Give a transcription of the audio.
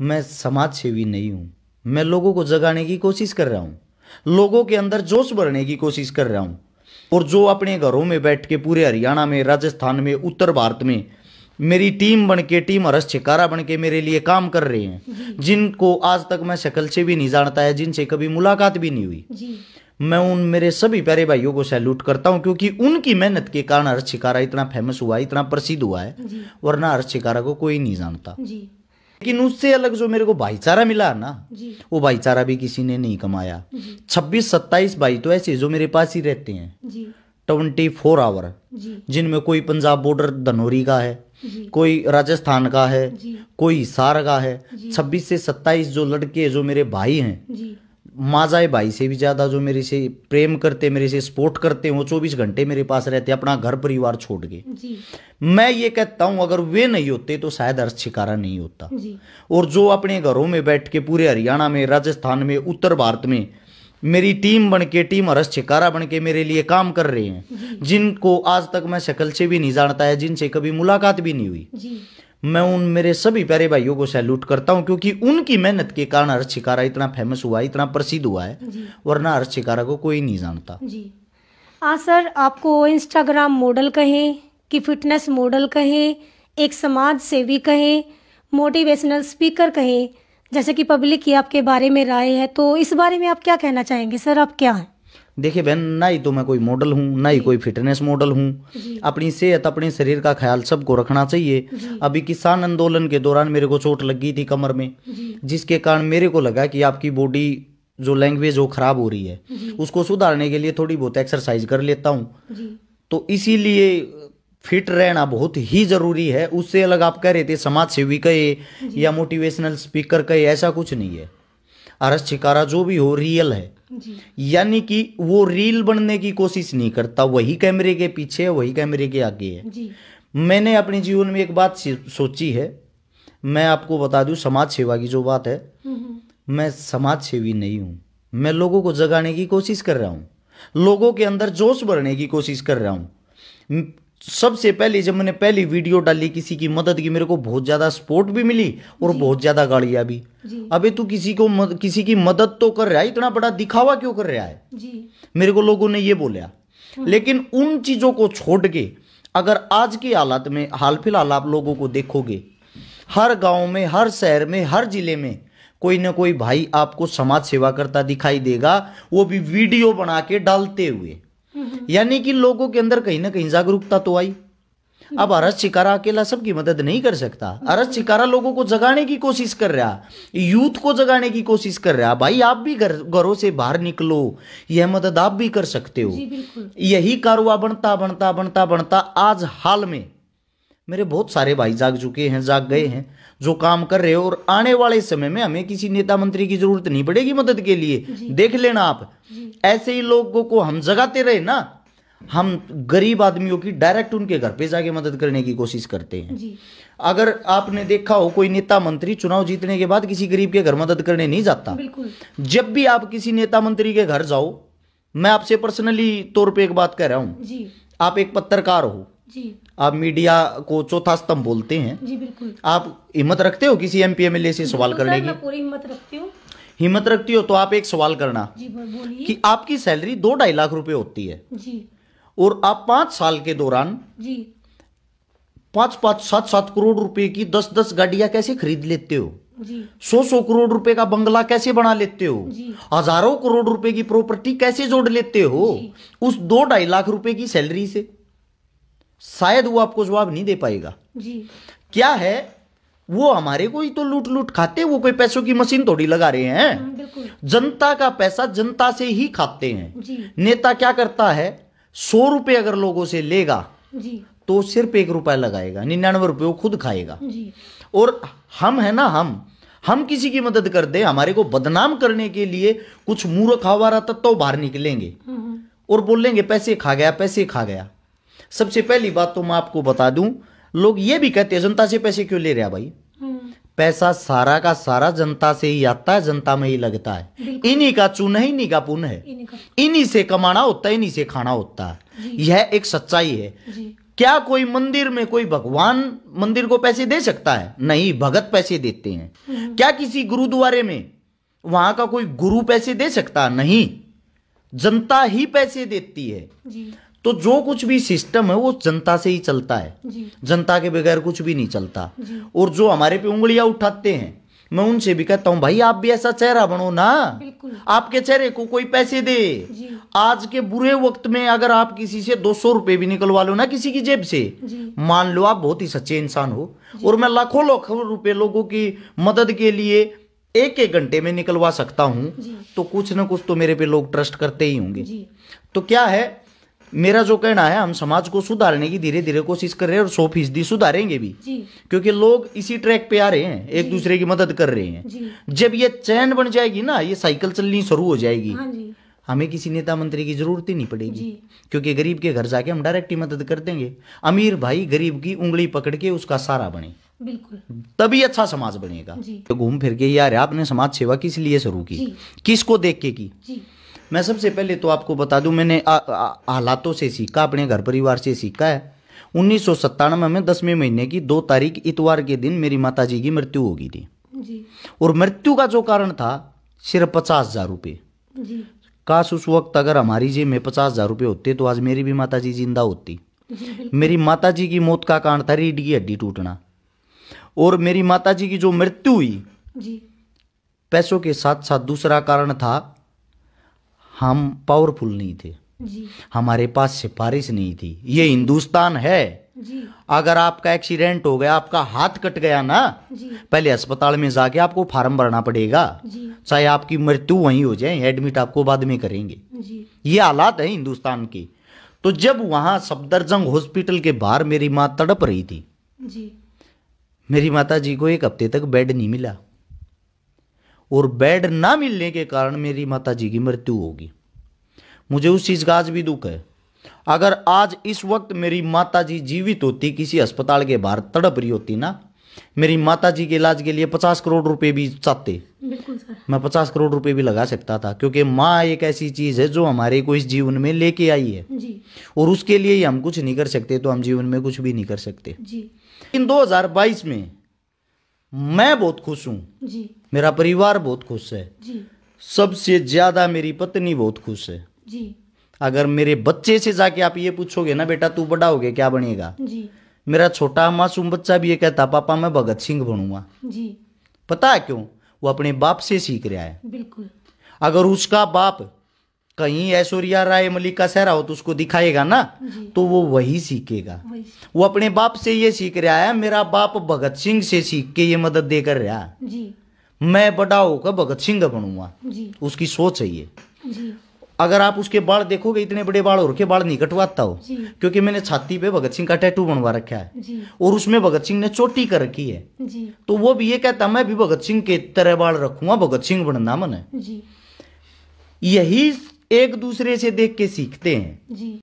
मैं समाज सेवी नहीं हूँ मैं लोगों को जगाने की कोशिश कर रहा हूँ लोगों के अंदर जोश भरने की कोशिश कर रहा हूँ और जो अपने घरों में बैठ के पूरे हरियाणा में राजस्थान में उत्तर भारत में मेरी टीम बन के टीम हरस छिकारा बन के मेरे लिए काम कर रहे हैं जिनको आज तक मैं शकल से भी नहीं जानता है जिनसे कभी मुलाकात भी नहीं हुई मैं उन मेरे सभी प्यारे भाइयों को सैल्यूट करता हूँ क्योंकि उनकी मेहनत के कारण अरस छिकारा इतना फेमस हुआ है इतना प्रसिद्ध हुआ है वरना हर्ष छिकारा को कोई नहीं जानता लेकिन उससे अलग जो मेरे को भाईचारा मिला ना वो भाईचारा भी किसी ने नहीं कमाया छब्बीस सत्ताईस भाई तो ऐसे जो मेरे पास ही रहते हैं ट्वेंटी फोर आवर जिनमें कोई पंजाब बॉर्डर धनोरी का है कोई राजस्थान का है कोई हिसार का है छब्बीस से सत्ताईस जो लड़के जो मेरे भाई हैं माजाए भाई से भी ज़्यादा जो मेरे से प्रेम करते मेरे से सपोर्ट करते हैं वो चौबीस घंटे मेरे पास रहते अपना घर परिवार छोड़ के मैं ये कहता हूँ अगर वे नहीं होते तो शायद अर्थ शिकारा नहीं होता और जो अपने घरों में बैठ के पूरे हरियाणा में राजस्थान में उत्तर भारत में मेरी टीम बन के टीम अरस छिकारा बन के मेरे लिए काम कर रहे हैं जिनको आज तक मैं शकल से भी नहीं जानता है जिनसे कभी मुलाकात भी नहीं हुई जी। मैं उन मेरे सभी प्यारे भाइयों को सैल्यूट करता हूँ क्योंकि उनकी मेहनत के कारण हर शिकारा इतना फेमस हुआ है इतना प्रसिद्ध हुआ है वरना हर शिकारा को कोई नहीं जानता हाँ सर आपको इंस्टाग्राम मॉडल कहें कि फिटनेस मॉडल कहें एक समाज सेवी कहें मोटिवेशनल स्पीकर कहें जैसे कि पब्लिक की आपके बारे में राय है तो इस बारे में आप क्या कहना चाहेंगे सर आप क्या हैं देखिए बहन ना ही तो मैं कोई मॉडल हूँ ना ही कोई फिटनेस मॉडल हूँ अपनी सेहत अपने शरीर का ख्याल सबको रखना चाहिए अभी किसान आंदोलन के दौरान मेरे को चोट लगी थी कमर में जिसके कारण मेरे को लगा कि आपकी बॉडी जो लैंग्वेज वो खराब हो रही है उसको सुधारने के लिए थोड़ी बहुत एक्सरसाइज कर लेता हूँ तो इसीलिए फिट रहना बहुत ही जरूरी है उससे अलग आप कह रहे थे समाज सेवी कहे या मोटिवेशनल स्पीकर कहे ऐसा कुछ नहीं है अरस छिकारा जो भी हो रियल है यानी कि वो रील बनने की कोशिश नहीं करता वही कैमरे के पीछे है वही कैमरे के आगे है जी। मैंने अपने जीवन में एक बात सोची है मैं आपको बता दूं समाज सेवा की जो बात है हम्म, हम्म। मैं समाज सेवी नहीं हूं मैं लोगों को जगाने की कोशिश कर रहा हूं लोगों के अंदर जोश भरने की कोशिश कर रहा हूं सबसे पहले जब मैंने पहली वीडियो डाली किसी की मदद की मेरे को बहुत ज़्यादा सपोर्ट भी मिली और बहुत ज़्यादा गाड़ियाँ भी अबे तू किसी को मद, किसी की मदद तो कर रहा है इतना बड़ा दिखावा क्यों कर रहा है जी। मेरे को लोगों ने ये बोला हम्म। लेकिन उन चीज़ों को छोड़ के अगर आज की हालत में हाल फिलहाल आप लोगों को देखोगे हर गाँव में हर शहर में हर जिले में कोई ना कोई भाई आपको समाज सेवा करता दिखाई देगा वो भी वीडियो बना के डालते हुए यानी कि लोगों के अंदर कहीं ना कहीं जागरूकता तो आई अब अरस शिकारा अकेला सबकी मदद नहीं कर सकता अरस शिकारा लोगों को जगाने की कोशिश कर रहा यूथ को जगाने की कोशिश कर रहा भाई आप भी घर घरों से बाहर निकलो यह मदद आप भी कर सकते हो यही कारोबार बनता बनता बनता बनता आज हाल में मेरे बहुत सारे भाई जाग चुके हैं जाग गए हैं जो काम कर रहे हो और आने वाले समय में हमें किसी नेता मंत्री की जरूरत नहीं पड़ेगी मदद के लिए देख लेना आप ऐसे ही लोगों को हम जगाते रहे ना हम गरीब आदमियों की डायरेक्ट उनके घर पे जाके मदद करने की कोशिश करते हैं जी। अगर आपने देखा हो कोई नेता मंत्री चुनाव जीतने के बाद किसी गरीब के घर मदद करने नहीं जाता जब भी आप किसी नेता मंत्री के घर जाओ मैं आपसे पर्सनली तौर पे एक बात कह रहा हूँ आप एक पत्रकार हो जी आप मीडिया को चौथा स्तंभ बोलते हैं जी बिल्कुल आप हिम्मत रखते हो किसी एमपी एमएलए से सवाल करने की पूरी हिम्मत रखती हूँ हिम्मत रखती हो तो आप एक सवाल करना जी बोलिए कि आपकी सैलरी दो ढाई लाख रुपए होती है जी और आप पांच साल के दौरान जी पांच पांच सात सात करोड़ रुपए की दस दस गाड़िया कैसे खरीद लेते हो सौ सौ करोड़ रुपए का बंगला कैसे बना लेते हो हजारों करोड़ रुपए की प्रॉपर्टी कैसे जोड़ लेते हो उस दो ढाई लाख रुपए की सैलरी से शायद वो आपको जवाब नहीं दे पाएगा जी क्या है वो हमारे को ही तो लूट लूट खाते वो कोई पैसों की मशीन थोड़ी लगा रहे हैं हाँ, जनता का पैसा जनता से ही खाते हैं नेता क्या करता है सौ रुपए अगर लोगों से लेगा जी। तो सिर्फ एक रुपया लगाएगा निन्यानवे रुपये वो खुद खाएगा जी। और हम है ना हम हम किसी की मदद कर दे हमारे को बदनाम करने के लिए कुछ मूर्ख हवारा तत्व तो बाहर निकलेंगे हाँ, हाँ। और बोलेंगे पैसे खा गया पैसे खा गया सबसे पहली बात तो मैं आपको बता दूं लोग ये भी कहते हैं जनता से पैसे क्यों ले रहा भाई हम्म। पैसा सारा का सारा जनता से ही आता है जनता में ही लगता है इन्हीं का चुन है इन्हीं का पुन है इन्हीं से कमाना होता है इन्हीं से खाना होता है यह एक सच्चाई है क्या कोई मंदिर में कोई भगवान मंदिर को पैसे दे सकता है नहीं भगत पैसे देते हैं हम्म। क्या किसी गुरुद्वारे में वहां का कोई गुरु पैसे दे सकता नहीं जनता ही पैसे देती है तो जो कुछ भी सिस्टम है वो जनता से ही चलता है जनता के बगैर कुछ भी नहीं चलता और जो हमारे पे उंगलियां उठाते हैं मैं उनसे भी कहता हूँ भाई आप भी ऐसा चेहरा बनो ना आपके चेहरे को कोई पैसे दे आज के बुरे वक्त में अगर आप किसी से दो सौ रुपए भी निकलवा लो ना किसी की जेब से मान लो आप बहुत ही सच्चे इंसान हो और मैं लाखों लाखों रुपए लोगों की मदद के लिए एक एक घंटे में निकलवा सकता हूँ तो कुछ ना कुछ तो मेरे पे लोग ट्रस्ट करते ही होंगे तो क्या है मेरा जो कहना है हम समाज को सुधारने की धीरे धीरे कोशिश कर रहे हैं और सौ फीसदी सुधारेंगे भी जी। क्योंकि लोग इसी ट्रैक पे आ रहे हैं एक दूसरे की मदद कर रहे हैं जब ये चैन बन जाएगी ना ये साइकिल चलनी शुरू हो जाएगी हाँ हमें किसी नेता मंत्री की जरूरत ही नहीं पड़ेगी क्योंकि गरीब के घर जाके हम डायरेक्ट ही मदद कर देंगे अमीर भाई गरीब की उंगली पकड़ के उसका सारा बने बिल्कुल तभी अच्छा समाज बनेगा घूम फिर के यार आपने समाज सेवा किस लिए शुरू की किसको देख के की मैं सबसे पहले तो आपको बता दूं मैंने हालातों से सीखा अपने घर परिवार से सीखा है उन्नीस सौ सत्तानवे में दसवें महीने की दो तारीख इतवार के दिन मेरी माता जी की मृत्यु हो गई थी जी। और मृत्यु का जो कारण था सिर्फ पचास हजार रुपये काश उस वक्त अगर हमारी जेब में पचास हजार रुपये होते तो आज मेरी भी माता जी जिंदा होती मेरी माता जी की मौत का कारण था रीढ़ की हड्डी टूटना और मेरी माता जी की जो मृत्यु हुई पैसों के साथ साथ दूसरा कारण था हम पावरफुल नहीं थे जी। हमारे पास सिफारिश नहीं थी ये हिंदुस्तान है जी। अगर आपका एक्सीडेंट हो गया आपका हाथ कट गया ना जी। पहले अस्पताल में जाके आपको फार्म भरना पड़ेगा चाहे आपकी मृत्यु वहीं हो जाए एडमिट आपको बाद में करेंगे जी। ये हालात है हिंदुस्तान के तो जब वहां सफदरजंग हॉस्पिटल के बाहर मेरी माँ तड़प रही थी जी। मेरी माता जी को एक हफ्ते तक बेड नहीं मिला और बेड ना मिलने के कारण मेरी माता जी की मृत्यु होगी मुझे उस चीज़ का आज भी दुख है अगर आज इस वक्त मेरी माता जी जीवित होती किसी अस्पताल के बाहर तड़प रही होती ना मेरी माता जी के इलाज के लिए पचास करोड़ रुपए भी चाहते मैं पचास करोड़ रुपए भी लगा सकता था क्योंकि माँ एक ऐसी चीज है जो हमारे को इस जीवन में लेके आई है और उसके लिए ही हम कुछ नहीं कर सकते तो हम जीवन में कुछ भी नहीं कर सकते लेकिन 2022 में मैं बहुत खुश जी। मेरा परिवार बहुत खुश है जी सबसे ज्यादा मेरी पत्नी बहुत खुश है जी अगर मेरे बच्चे से जाके आप ये पूछोगे ना बेटा तू बड़ा हो गया क्या बनेगा जी मेरा छोटा मासूम बच्चा भी ये कहता पापा मैं भगत सिंह बनूंगा जी पता है क्यों वो अपने बाप से सीख रहा है बिल्कुल अगर उसका बाप कहीं ऐश्वर्या राय मलिक का सहरा हो तो उसको दिखाएगा ना तो वो वही सीखेगा वो अपने बाप से ये सीख रहा है मेरा बाप भगत सिंह से सीख के ये मदद देकर रहा जी मैं बड़ा होकर भगत सिंह बनूंगा उसकी सोच है ये अगर आप उसके बाल देखोगे इतने बड़े बाल और के बाल नहीं कटवाता हो क्योंकि मैंने छाती पे भगत सिंह का टैटू बनवा रखा है और उसमें भगत सिंह ने चोटी कर रखी है तो वो भी ये कहता मैं भी भगत सिंह के तरह बाल रखूंगा भगत सिंह बनना मन है यही एक दूसरे से देख के सीखते हैं